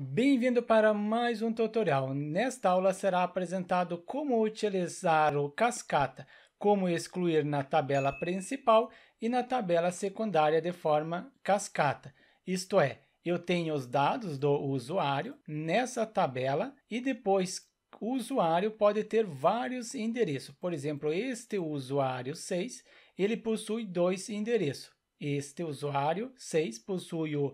Bem-vindo para mais um tutorial. Nesta aula será apresentado como utilizar o cascata, como excluir na tabela principal e na tabela secundária de forma cascata. Isto é, eu tenho os dados do usuário nessa tabela e depois o usuário pode ter vários endereços. Por exemplo, este usuário 6, ele possui dois endereços. Este usuário 6 possui o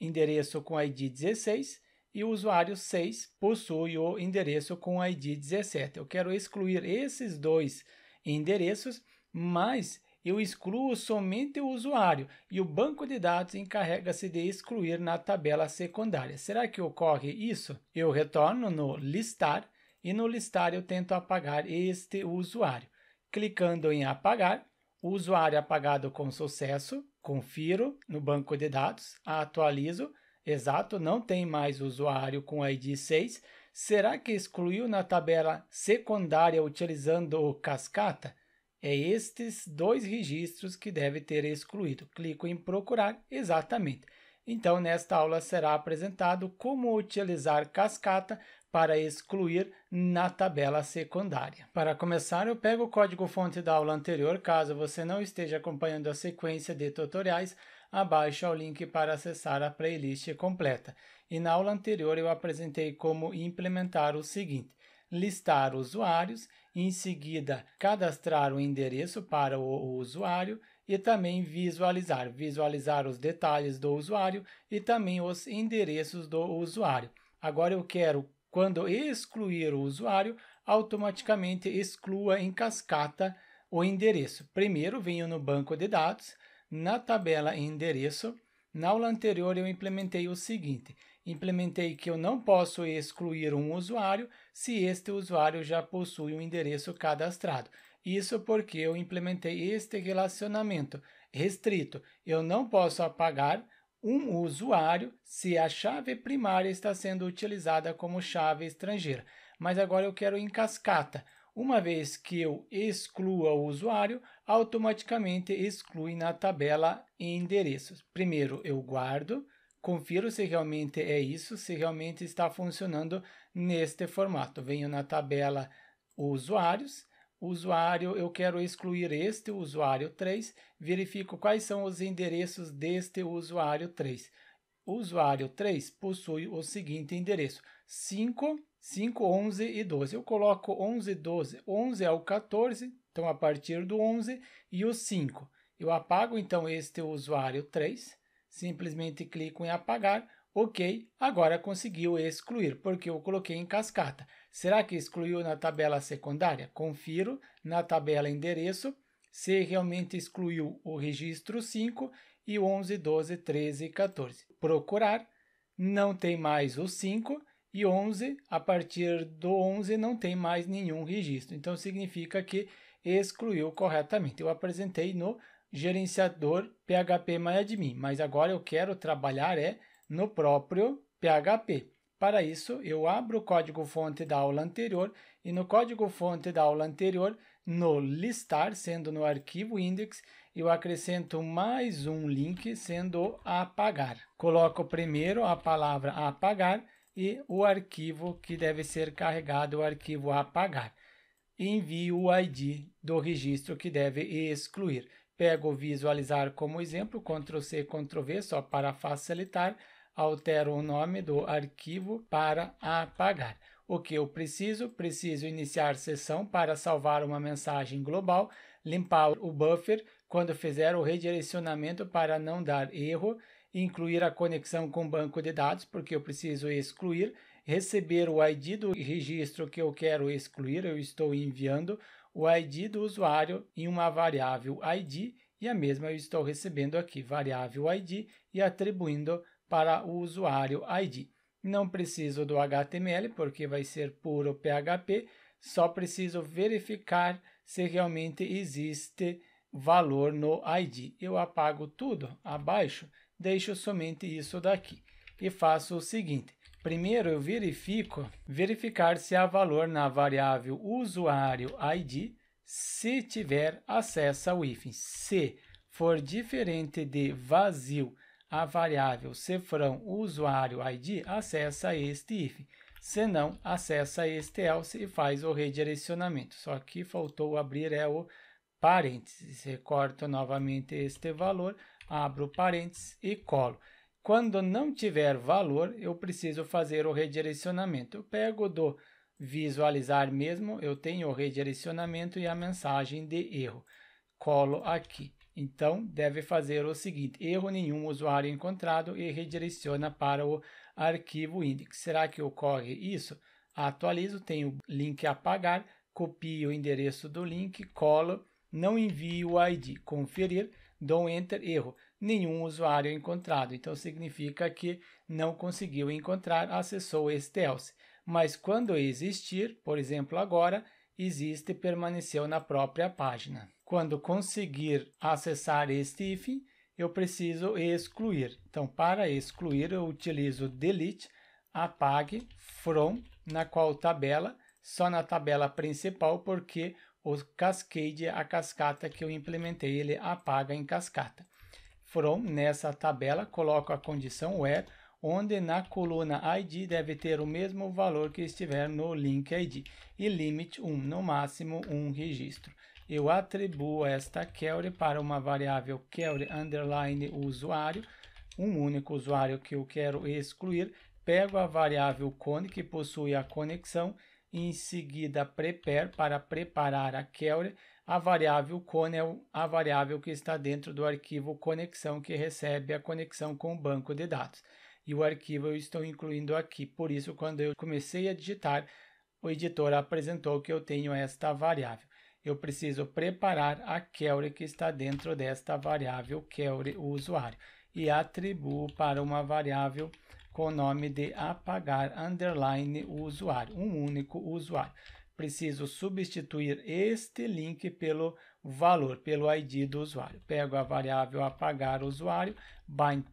endereço com ID 16 e o usuário 6 possui o endereço com ID 17. Eu quero excluir esses dois endereços, mas eu excluo somente o usuário e o banco de dados encarrega-se de excluir na tabela secundária. Será que ocorre isso? Eu retorno no listar e no listar eu tento apagar este usuário. Clicando em apagar, o usuário apagado com sucesso, confiro no banco de dados, atualizo Exato, não tem mais usuário com ID 6. Será que excluiu na tabela secundária utilizando o cascata? É estes dois registros que deve ter excluído. Clico em procurar, exatamente. Então, nesta aula será apresentado como utilizar cascata para excluir na tabela secundária. Para começar, eu pego o código-fonte da aula anterior, caso você não esteja acompanhando a sequência de tutoriais, abaixo o link para acessar a playlist completa. E na aula anterior eu apresentei como implementar o seguinte: listar usuários, em seguida cadastrar o endereço para o, usuário e também visualizar, visualizar os detalhes do usuário e também os endereços do usuário. Agora eu quero quando excluir o usuário, automaticamente exclua em cascata o endereço. Primeiro venho no banco de dados, na tabela endereço, na aula anterior eu implementei o seguinte, implementei que eu não posso excluir um usuário se este usuário já possui um endereço cadastrado. Isso porque eu implementei este relacionamento restrito. Eu não posso apagar um usuário se a chave primária está sendo utilizada como chave estrangeira. Mas agora eu quero em cascata. Uma vez que eu exclua o usuário, automaticamente exclui na tabela endereços. Primeiro eu guardo, confiro se realmente é isso, se realmente está funcionando neste formato. Venho na tabela usuários, usuário, eu quero excluir este usuário 3, verifico quais são os endereços deste usuário 3. usuário 3 possui o seguinte endereço: 5, 5, 11 e 12. Eu coloco 11, 12. 11 é o 14, então, a partir do 11 e o 5. Eu apago, então, este usuário 3. Simplesmente clico em apagar. OK, agora conseguiu excluir, porque eu coloquei em cascata. Será que excluiu na tabela secundária? Confiro na tabela endereço se realmente excluiu o registro 5 e 11, 12, 13 e 14. Procurar, não tem mais o 5 e 11, a partir do 11 não tem mais nenhum registro. Então significa que excluiu corretamente. Eu apresentei no gerenciador PHP MyAdmin, mas agora eu quero trabalhar é no próprio PHP. Para isso, eu abro o código-fonte da aula anterior e no código-fonte da aula anterior, no listar, sendo no arquivo index, eu acrescento mais um link, sendo apagar. Coloco primeiro a palavra apagar e o arquivo que deve ser carregado, o arquivo apagar envie o ID do registro que deve excluir. Pego visualizar como exemplo, Ctrl+C, Ctrl+V só para facilitar, altero o nome do arquivo para apagar. O que eu preciso? Preciso iniciar sessão para salvar uma mensagem global, limpar o buffer quando fizer o redirecionamento para não dar erro, incluir a conexão com o banco de dados, porque eu preciso excluir, receber o ID do registro que eu quero excluir, eu estou enviando o ID do usuário em uma variável ID e a mesma eu estou recebendo aqui, variável ID e atribuindo para o usuário ID. Não preciso do HTML porque vai ser puro PHP, só preciso verificar se realmente existe valor no ID. Eu apago tudo abaixo, deixo somente isso daqui e faço o seguinte. Primeiro, eu verifico verificar se há valor na variável usuário ID se tiver acesso ao if. Se for diferente de vazio a variável cefrão usuário ID, acessa este if. Se não, acessa este else e faz o redirecionamento. Só que faltou abrir é o parênteses. Recorto novamente este valor, abro parênteses e colo. Quando não tiver valor, eu preciso fazer o redirecionamento. Eu pego do visualizar mesmo, eu tenho o redirecionamento e a mensagem de erro. Colo aqui. Então, deve fazer o seguinte, erro nenhum usuário encontrado e redireciona para o arquivo index. Será que ocorre isso? Atualizo, tenho link a pagar, copio o endereço do link, colo, não envio o ID, conferir, dou enter, erro nenhum usuário encontrado. Então significa que não conseguiu encontrar, acessou este else. Mas quando existir, por exemplo, agora, existe permaneceu na própria página. Quando conseguir acessar este if, eu preciso excluir. Então, para excluir, eu utilizo delete, apague, from, na qual tabela, só na tabela principal, porque o cascade, a cascata que eu implementei, ele apaga em cascata from nessa tabela, coloco a condição where, onde na coluna ID deve ter o mesmo valor que estiver no link ID, e limite 1, no máximo um registro. Eu atribuo esta query para uma variável query underline usuário, um único usuário que eu quero excluir, pego a variável cone que possui a conexão, em seguida prepare para preparar a query, a variável é a variável que está dentro do arquivo conexão que recebe a conexão com o banco de dados. E o arquivo eu estou incluindo aqui, por isso quando eu comecei a digitar, o editor apresentou que eu tenho esta variável. Eu preciso preparar a query que está dentro desta variável query usuário e atribuo para uma variável com o nome de apagar underline usuário, um único usuário preciso substituir este link pelo valor, pelo ID do usuário. Pego a variável apagar usuário, bind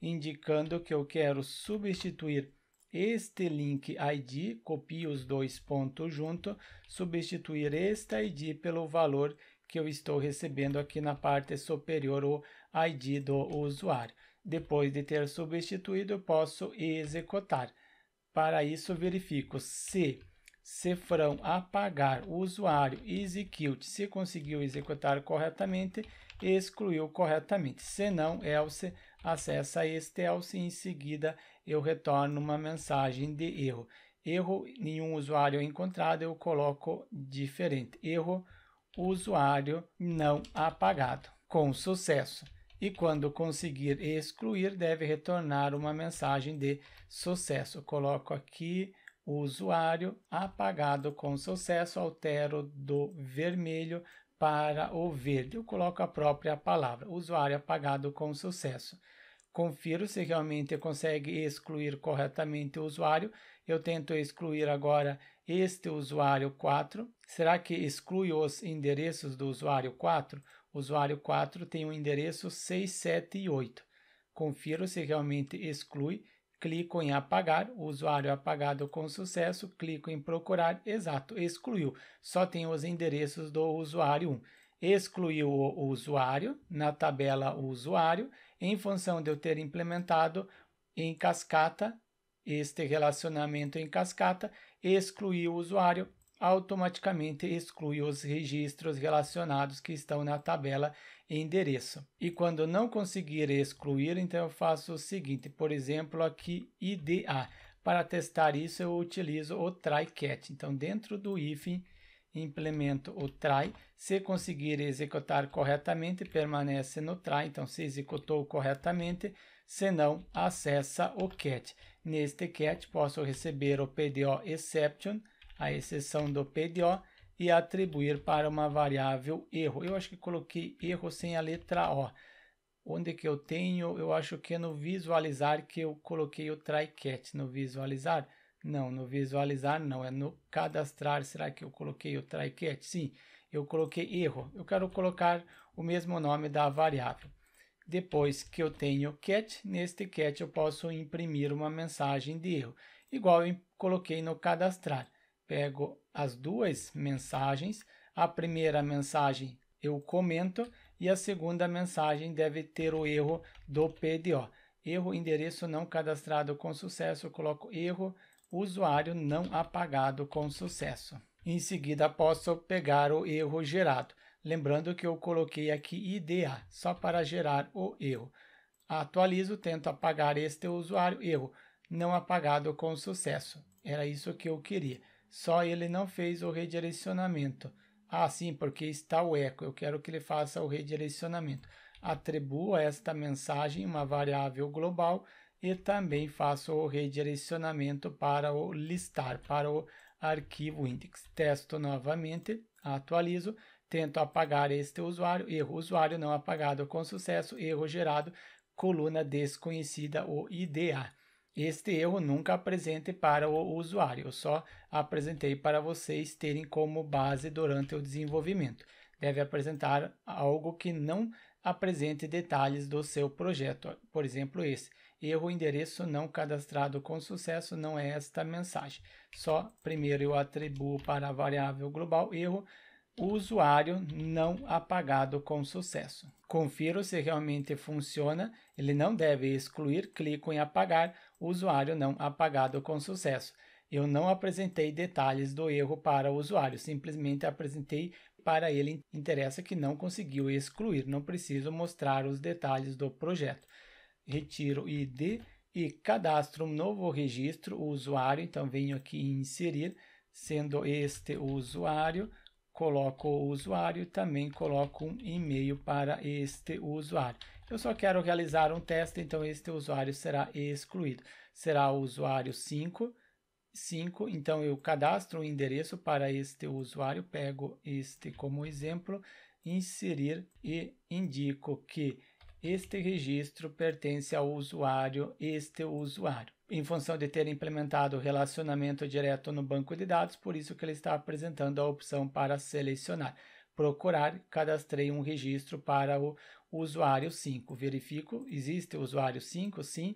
indicando que eu quero substituir este link ID, copio os dois pontos junto, substituir este ID pelo valor que eu estou recebendo aqui na parte superior, o ID do usuário. Depois de ter substituído, eu posso executar. Para isso, verifico se Cefrão apagar o usuário execute se conseguiu executar corretamente, excluiu corretamente. Se não, else acessa este else e em seguida eu retorno uma mensagem de erro. Erro nenhum usuário encontrado, eu coloco diferente. Erro usuário não apagado. Com sucesso. E quando conseguir excluir, deve retornar uma mensagem de sucesso. Coloco aqui usuário apagado com sucesso altero do vermelho para o verde. Eu coloco a própria palavra, usuário apagado com sucesso. Confiro se realmente consegue excluir corretamente o usuário. Eu tento excluir agora este usuário 4. Será que exclui os endereços do usuário 4? O usuário 4 tem o endereço 678. Confiro se realmente exclui clico em apagar, o usuário apagado com sucesso, clico em procurar, exato, excluiu. Só tem os endereços do usuário 1. Excluiu o usuário na tabela usuário, em função de eu ter implementado em cascata este relacionamento em cascata, excluiu o usuário, automaticamente exclui os registros relacionados que estão na tabela endereço. E quando não conseguir excluir, então eu faço o seguinte, por exemplo, aqui IDA. Para testar isso, eu utilizo o try catch. Então, dentro do if, implemento o try. Se conseguir executar corretamente, permanece no try. Então, se executou corretamente, se não, acessa o catch. Neste catch, posso receber o PDO exception, a exceção do PDO e atribuir para uma variável erro. Eu acho que coloquei erro sem a letra O. Onde que eu tenho? Eu acho que é no visualizar que eu coloquei o try catch. No visualizar? Não, no visualizar não. É no cadastrar. Será que eu coloquei o try catch? Sim, eu coloquei erro. Eu quero colocar o mesmo nome da variável. Depois que eu tenho cat, neste cat eu posso imprimir uma mensagem de erro, igual eu coloquei no cadastrar pego as duas mensagens. A primeira mensagem eu comento e a segunda mensagem deve ter o erro do PDO. Erro endereço não cadastrado com sucesso, coloco erro usuário não apagado com sucesso. Em seguida, posso pegar o erro gerado. Lembrando que eu coloquei aqui IDA, só para gerar o erro. Atualizo, tento apagar este usuário, erro não apagado com sucesso. Era isso que eu queria. Só ele não fez o redirecionamento. Ah, sim, porque está o eco. Eu quero que ele faça o redirecionamento. Atribua esta mensagem uma variável global e também faço o redirecionamento para o listar, para o arquivo index. Testo novamente, atualizo, tento apagar este usuário, erro usuário não apagado com sucesso, erro gerado, coluna desconhecida ou IDA. Este erro nunca apresente para o usuário, eu só apresentei para vocês terem como base durante o desenvolvimento. Deve apresentar algo que não apresente detalhes do seu projeto, por exemplo esse. Erro endereço não cadastrado com sucesso não é esta mensagem. Só primeiro eu atribuo para a variável global erro usuário não apagado com sucesso. Confiro se realmente funciona. Ele não deve excluir, clico em apagar usuário não apagado com sucesso. Eu não apresentei detalhes do erro para o usuário, simplesmente apresentei para ele interessa que não conseguiu excluir, não preciso mostrar os detalhes do projeto. Retiro ID e cadastro um novo registro, o usuário, então venho aqui inserir, sendo este o usuário, coloco o usuário e também coloco um e-mail para este usuário. Eu só quero realizar um teste, então este usuário será excluído. Será o usuário 5, 5, então eu cadastro o um endereço para este usuário, pego este como exemplo, inserir e indico que este registro pertence ao usuário, este usuário em função de ter implementado o relacionamento direto no banco de dados, por isso que ele está apresentando a opção para selecionar. Procurar, cadastrei um registro para o usuário 5. Verifico, existe o usuário 5, sim.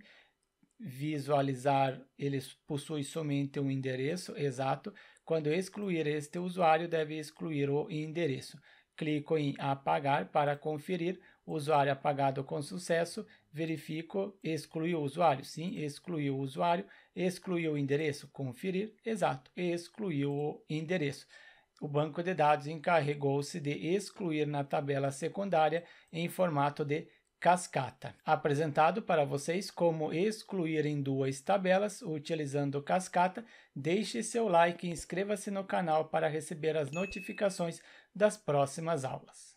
Visualizar, ele possui somente um endereço, exato. Quando excluir este usuário, deve excluir o endereço clico em apagar para conferir, usuário apagado com sucesso, verifico, excluiu o usuário, sim, excluiu o usuário, excluiu o endereço, conferir, exato, excluiu o endereço. O banco de dados encarregou-se de excluir na tabela secundária em formato de cascata, apresentado para vocês como excluir em duas tabelas utilizando cascata. Deixe seu like e inscreva-se no canal para receber as notificações das próximas aulas.